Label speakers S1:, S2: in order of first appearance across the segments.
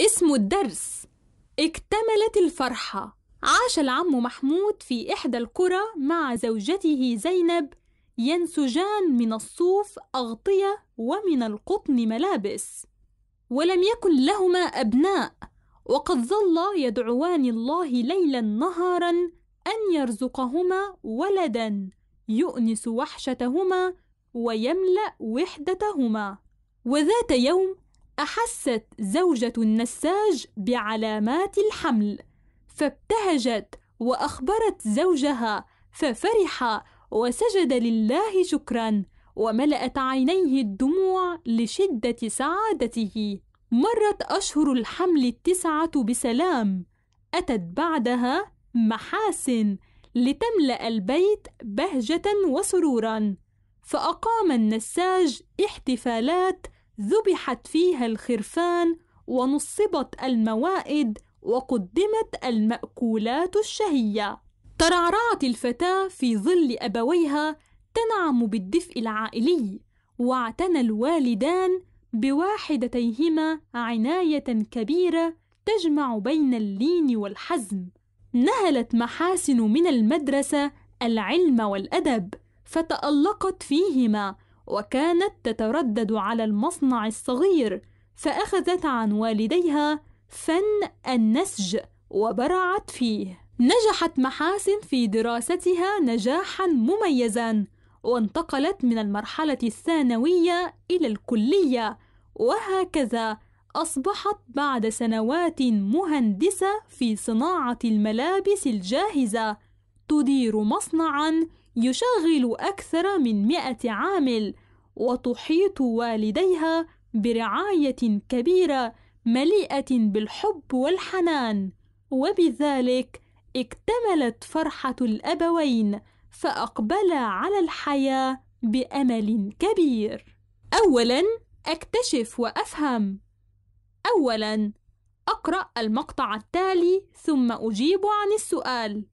S1: اسم الدرس اكتملت الفرحة عاش العم محمود في إحدى القرى مع زوجته زينب ينسجان من الصوف أغطية ومن القطن ملابس ولم يكن لهما أبناء وقد ظلا يدعوان الله ليلا نهارا أن يرزقهما ولدا يؤنس وحشتهما ويملأ وحدتهما وذات يوم أحست زوجة النساج بعلامات الحمل فابتهجت وأخبرت زوجها ففرح وسجد لله شكرا وملأت عينيه الدموع لشدة سعادته مرت أشهر الحمل التسعة بسلام أتت بعدها محاسن لتملأ البيت بهجة وسرورا فأقام النساج احتفالات ذبحت فيها الخرفان ونصبت الموائد وقدمت المأكولات الشهية ترعرعت الفتاة في ظل أبويها تنعم بالدفء العائلي واعتنى الوالدان بواحدتيهما عناية كبيرة تجمع بين اللين والحزم نهلت محاسن من المدرسة العلم والأدب فتألقت فيهما وكانت تتردد على المصنع الصغير فأخذت عن والديها فن النسج وبرعت فيه نجحت محاسن في دراستها نجاحا مميزا وانتقلت من المرحلة الثانوية إلى الكلية وهكذا أصبحت بعد سنوات مهندسة في صناعة الملابس الجاهزة تدير مصنعا يشغل أكثر من مئة عامل وتحيط والديها برعاية كبيرة مليئة بالحب والحنان وبذلك اكتملت فرحة الأبوين فأقبلا على الحياة بأمل كبير أولا أكتشف وأفهم أولا أقرأ المقطع التالي ثم أجيب عن السؤال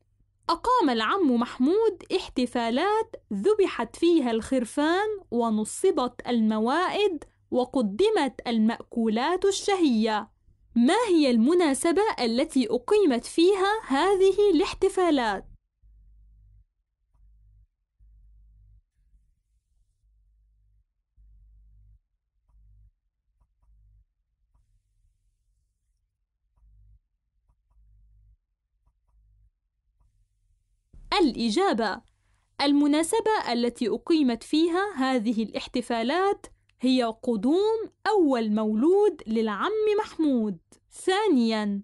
S1: أقام العم محمود احتفالات ذبحت فيها الخرفان ونصبت الموائد وقدمت المأكولات الشهية. ما هي المناسبة التي أقيمت فيها هذه الاحتفالات؟ الإجابة المناسبة التي أقيمت فيها هذه الاحتفالات هي قدوم أول مولود للعم محمود ثانياً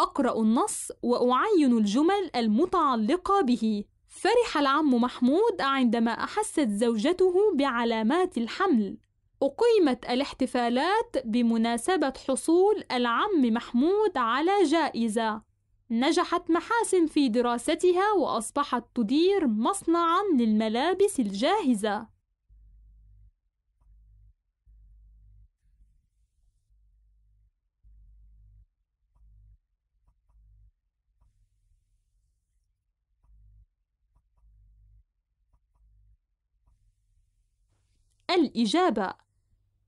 S1: أقرأ النص وأعين الجمل المتعلقة به فرح العم محمود عندما أحست زوجته بعلامات الحمل أقيمت الاحتفالات بمناسبة حصول العم محمود على جائزة نجحت محاسن في دراستها وأصبحت تدير مصنعًا للملابس الجاهزة. الإجابة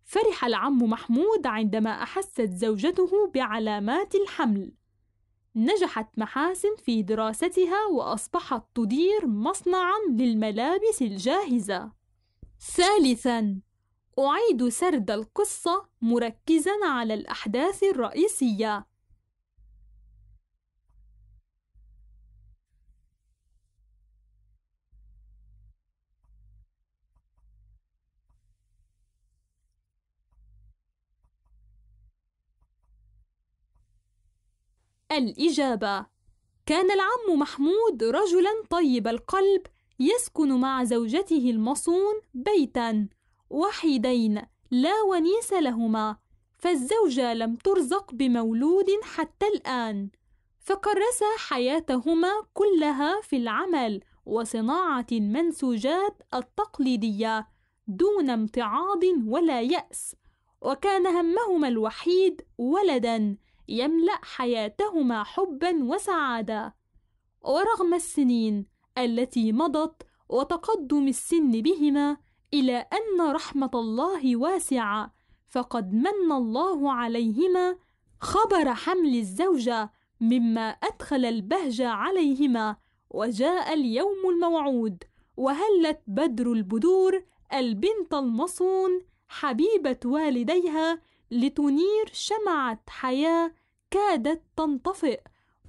S1: فرح العم محمود عندما أحست زوجته بعلامات الحمل نجحت محاسن في دراستها وأصبحت تدير مصنعًا للملابس الجاهزة. ثالثًا، أعيد سرد القصة مركزًا على الأحداث الرئيسية الإجابة كان العم محمود رجلا طيب القلب يسكن مع زوجته المصون بيتا وحيدين لا ونيس لهما فالزوجة لم ترزق بمولود حتى الآن فكرسا حياتهما كلها في العمل وصناعة المنسوجات التقليدية دون امتعاض ولا يأس وكان همهما الوحيد ولدا يملأ حياتهما حبا وسعادة ورغم السنين التي مضت وتقدم السن بهما إلى أن رحمة الله واسعة فقد من الله عليهما خبر حمل الزوجة مما أدخل البهجة عليهما وجاء اليوم الموعود وهلت بدر البدور البنت المصون حبيبة والديها لتنير شمعة حياة كادت تنطفئ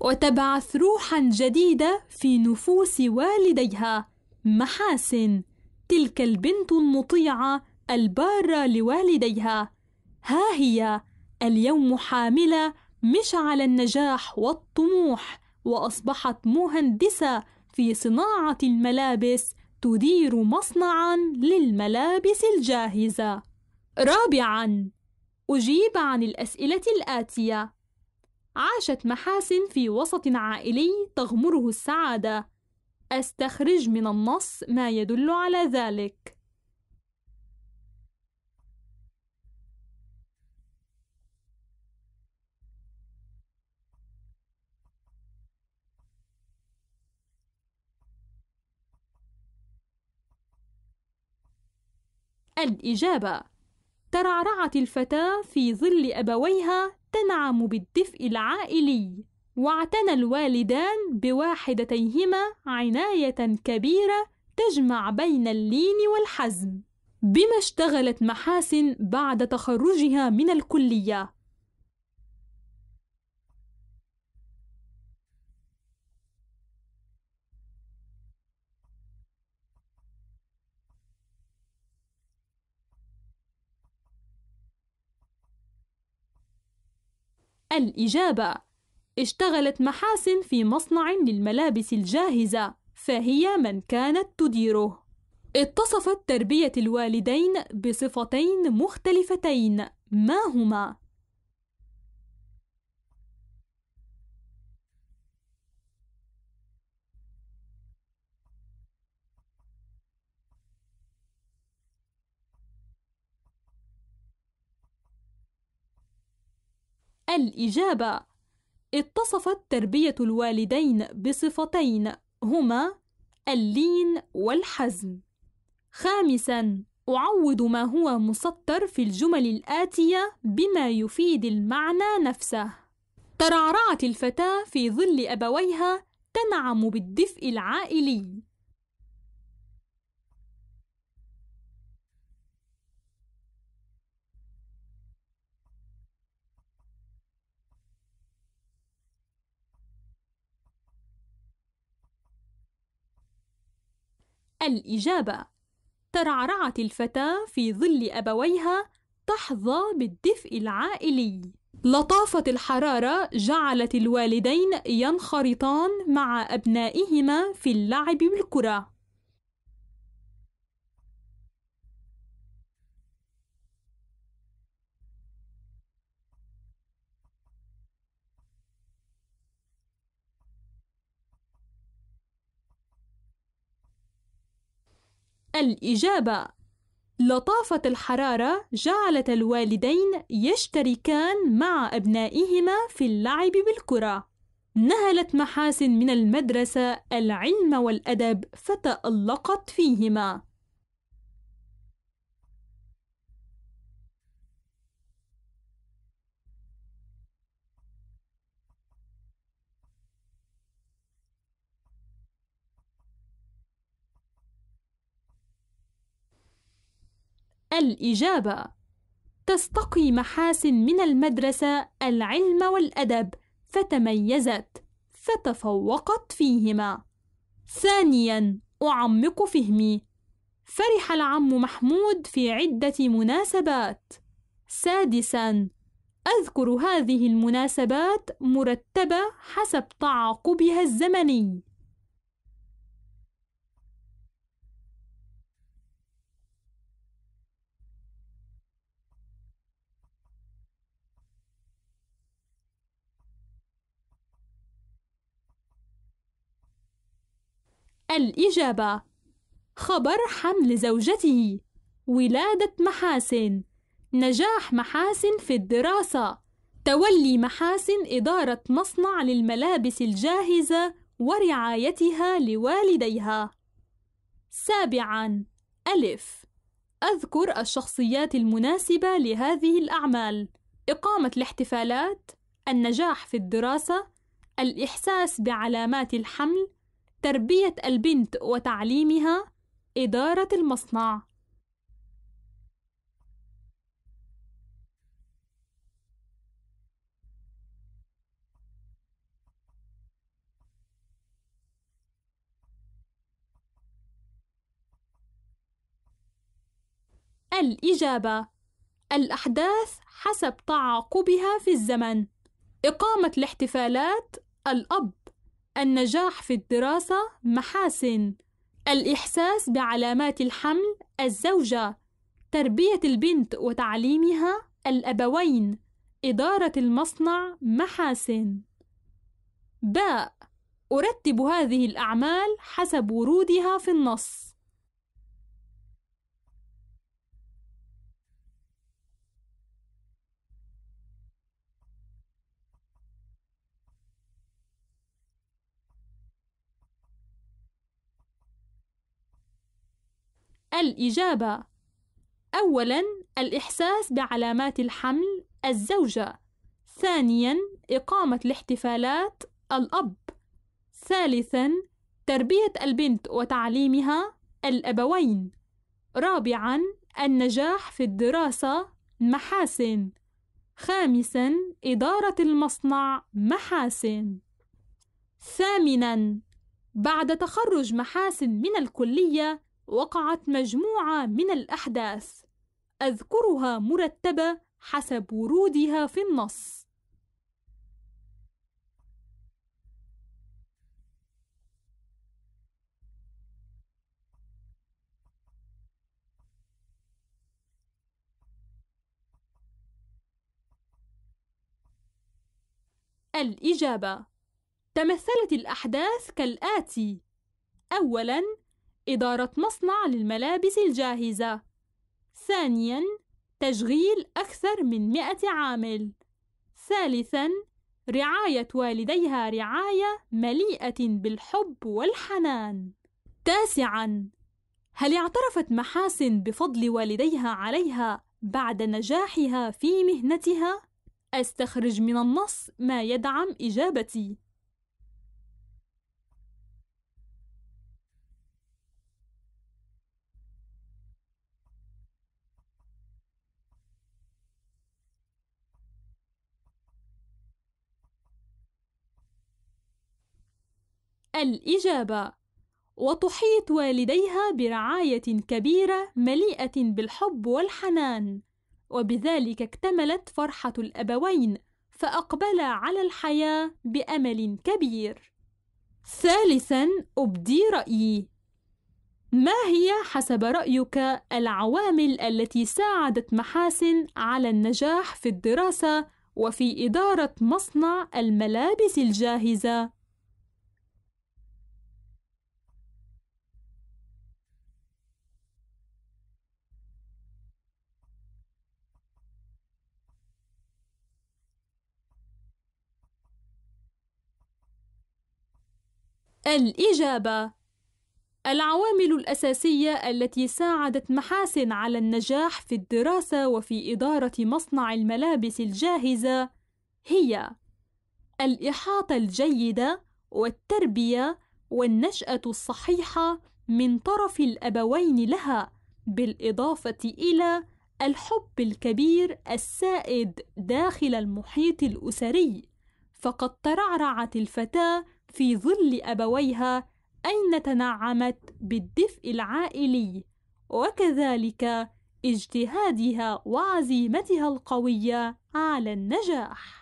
S1: وتبعث روحا جديدة في نفوس والديها محاسن تلك البنت المطيعة البارة لوالديها ها هي اليوم حاملة مشعل النجاح والطموح وأصبحت مهندسة في صناعة الملابس تدير مصنعا للملابس الجاهزة رابعا أجيب عن الأسئلة الآتية عاشت محاسن في وسط عائلي تغمره السعادة أستخرج من النص ما يدل على ذلك الإجابة ترعرعت الفتاة في ظل أبويها تنعم بالدفء العائلي واعتنى الوالدان بواحدتيهما عناية كبيرة تجمع بين اللين والحزم بما اشتغلت محاسن بعد تخرجها من الكليه الإجابة اشتغلت محاسن في مصنع للملابس الجاهزة فهي من كانت تديره اتصفت تربية الوالدين بصفتين مختلفتين ما هما؟ الإجابة اتصفت تربية الوالدين بصفتين هما اللين والحزم خامسا أعوض ما هو مسطر في الجمل الآتية بما يفيد المعنى نفسه ترعرعت الفتاة في ظل أبويها تنعم بالدفء العائلي الإجابة ترعرعت الفتاة في ظل أبويها تحظى بالدفء العائلي لطافة الحرارة جعلت الوالدين ينخرطان مع أبنائهما في اللعب بالكرة الإجابة لطافة الحرارة جعلت الوالدين يشتركان مع أبنائهما في اللعب بالكرة نهلت محاسن من المدرسة العلم والأدب فتألقت فيهما الإجابة تستقي محاسن من المدرسة العلم والأدب فتميزت فتفوقت فيهما ثانيا أعمق فهمي فرح العم محمود في عدة مناسبات سادسا أذكر هذه المناسبات مرتبة حسب تعاقبها الزمني الإجابة خبر حمل زوجته ولادة محاسن نجاح محاسن في الدراسة تولي محاسن إدارة مصنع للملابس الجاهزة ورعايتها لوالديها سابعا ألف أذكر الشخصيات المناسبة لهذه الأعمال إقامة الاحتفالات النجاح في الدراسة الإحساس بعلامات الحمل تربية البنت وتعليمها إدارة المصنع الإجابة الأحداث حسب تعاقبها في الزمن إقامة الاحتفالات الأب النجاح في الدراسة محاسن الإحساس بعلامات الحمل الزوجة تربية البنت وتعليمها الأبوين إدارة المصنع محاسن باء أرتب هذه الأعمال حسب ورودها في النص الإجابة أولاً الإحساس بعلامات الحمل الزوجة ثانياً إقامة الاحتفالات الأب ثالثاً تربية البنت وتعليمها الأبوين رابعاً النجاح في الدراسة محاسن خامساً إدارة المصنع محاسن ثامناً بعد تخرج محاسن من الكلية وقعت مجموعة من الأحداث أذكرها مرتبة حسب ورودها في النص الإجابة تمثلت الأحداث كالآتي: أولاً إدارة مصنع للملابس الجاهزة ثانياً تشغيل أكثر من مئة عامل ثالثاً رعاية والديها رعاية مليئة بالحب والحنان تاسعاً هل اعترفت محاسن بفضل والديها عليها بعد نجاحها في مهنتها؟ استخرج من النص ما يدعم إجابتي الإجابة وتحيط والديها برعاية كبيرة مليئة بالحب والحنان وبذلك اكتملت فرحة الأبوين فأقبلا على الحياة بأمل كبير ثالثا أبدي رأيي ما هي حسب رأيك العوامل التي ساعدت محاسن على النجاح في الدراسة وفي إدارة مصنع الملابس الجاهزة؟ الإجابة العوامل الأساسية التي ساعدت محاسن على النجاح في الدراسة وفي إدارة مصنع الملابس الجاهزة هي الإحاطة الجيدة والتربية والنشأة الصحيحة من طرف الأبوين لها، بالإضافة إلى الحب الكبير السائد داخل المحيط الأسري، فقد ترعرعت الفتاة في ظل أبويها أين تنعمت بالدفء العائلي وكذلك اجتهادها وعزيمتها القوية على النجاح